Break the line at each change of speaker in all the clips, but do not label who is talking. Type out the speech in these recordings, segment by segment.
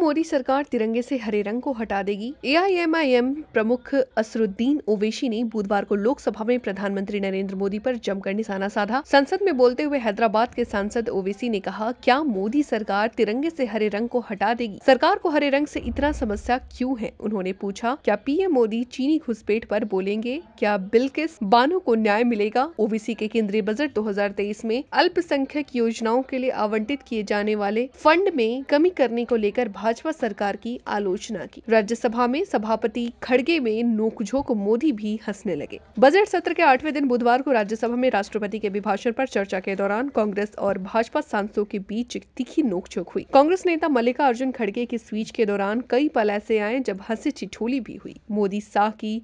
मोदी सरकार तिरंगे से हरे रंग को हटा देगी एआईएमआईएम प्रमुख असरुद्दीन ओवैसी ने बुधवार को लोकसभा में प्रधानमंत्री नरेंद्र मोदी पर जमकर निशाना साधा संसद में बोलते हुए हैदराबाद के सांसद ओवैसी ने कहा क्या मोदी सरकार तिरंगे से हरे रंग को हटा देगी सरकार को हरे रंग से इतना समस्या क्यों है उन्होंने पूछा क्या पीएम मोदी चीनी घुसपैठ पर बोलेंगे क्या बिल्किस बानो को न्याय मिलेगा ओवीसी के केंद्रीय बजट दो में अल्पसंख्यक योजनाओं के लिए आवंटित किए जाने वाले फंड में कमी करने को लेकर भाजपा सरकार की आलोचना की राज्यसभा में सभापति खड़गे में नोकझोंक मोदी भी हंसने लगे बजट सत्र के आठवें दिन बुधवार को राज्यसभा में राष्ट्रपति के अभिभाषण पर चर्चा के दौरान कांग्रेस और भाजपा सांसदों के बीच तीखी नोकझोंक हुई कांग्रेस नेता मल्लिका अर्जुन खड़गे की स्पीच के दौरान कई पल ऐसे आए जब हंसी चिठोली भी हुई मोदी शाह की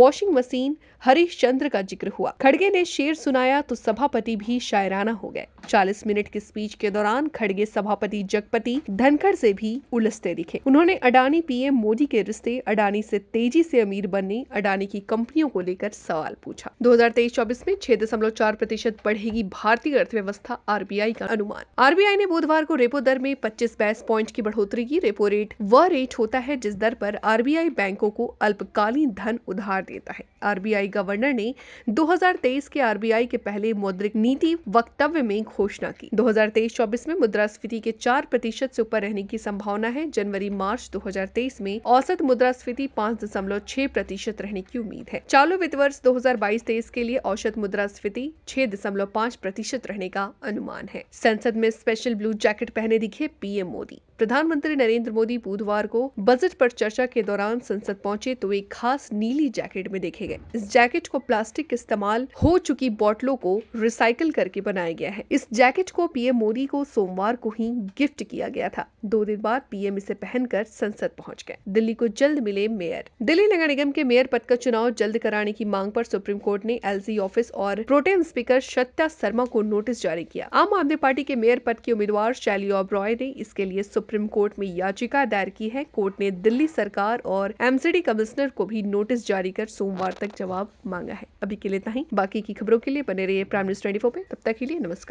वॉशिंग मशीन हरीश चंद्र का जिक्र हुआ खड़गे ने शेर सुनाया तो सभापति भी शायराना हो गए चालीस मिनट की स्पीच के दौरान खड़गे सभापति जगपति धनखड़ से भी उलझ रिश्ते दिखे उन्होंने अडानी पीएम मोदी के रिश्ते अडानी से तेजी से अमीर बनने अडानी की कंपनियों को लेकर सवाल पूछा 2023-24 में छह दशमलव चार प्रतिशत बढ़ेगी भारतीय अर्थव्यवस्था आरबीआई का अनुमान आरबीआई ने बुधवार को रेपो दर में पच्चीस बैस पॉइंट की बढ़ोतरी की रेपो रेट वह रेट होता है जिस दर पर आरबीआई बैंकों को अल्पकालीन धन उधार देता है आरबीआई गवर्नर ने 2023 के आरबीआई के पहले मौद्रिक नीति वक्तव्य में घोषणा की 2023-24 में मुद्रास्फीति के चार प्रतिशत ऐसी ऊपर रहने की संभावना है है जनवरी मार्च 2023 में औसत मुद्रास्फीति पाँच दशमलव छह प्रतिशत रहने की उम्मीद है चालू वित्त वर्ष 2022-23 के लिए औसत मुद्रास्फीति छह दशमलव पाँच प्रतिशत रहने का अनुमान है संसद में स्पेशल ब्लू जैकेट पहने दिखे पीएम मोदी प्रधानमंत्री नरेंद्र मोदी बुधवार को बजट पर चर्चा के दौरान संसद पहुंचे तो एक खास नीली जैकेट में देखे गए इस जैकेट को प्लास्टिक इस्तेमाल हो चुकी बोतलों को रिसाइकल करके बनाया गया है इस जैकेट को पीएम मोदी को सोमवार को ही गिफ्ट किया गया था दो दिन बाद पीएम इसे पहनकर संसद पहुंच गए दिल्ली को जल्द मिले मेयर दिल्ली नगर निगम के मेयर पद का चुनाव जल्द कराने की मांग पर सुप्रीम कोर्ट ने एलजी ऑफिस और प्रोटेम स्पीकर शत्या शर्मा को नोटिस जारी किया आम आदमी पार्टी के मेयर पद के उम्मीदवार शैली ओब्रॉय ने इसके लिए सुप्रीम कोर्ट में याचिका दायर की है कोर्ट ने दिल्ली सरकार और एमसीडी कमिश्नर को भी नोटिस जारी कर सोमवार तक जवाब मांगा है अभी के लिए इतना ही बाकी की खबरों के लिए बने रहिए प्राइम न्यूज ट्वेंटी पे तब तक के लिए नमस्कार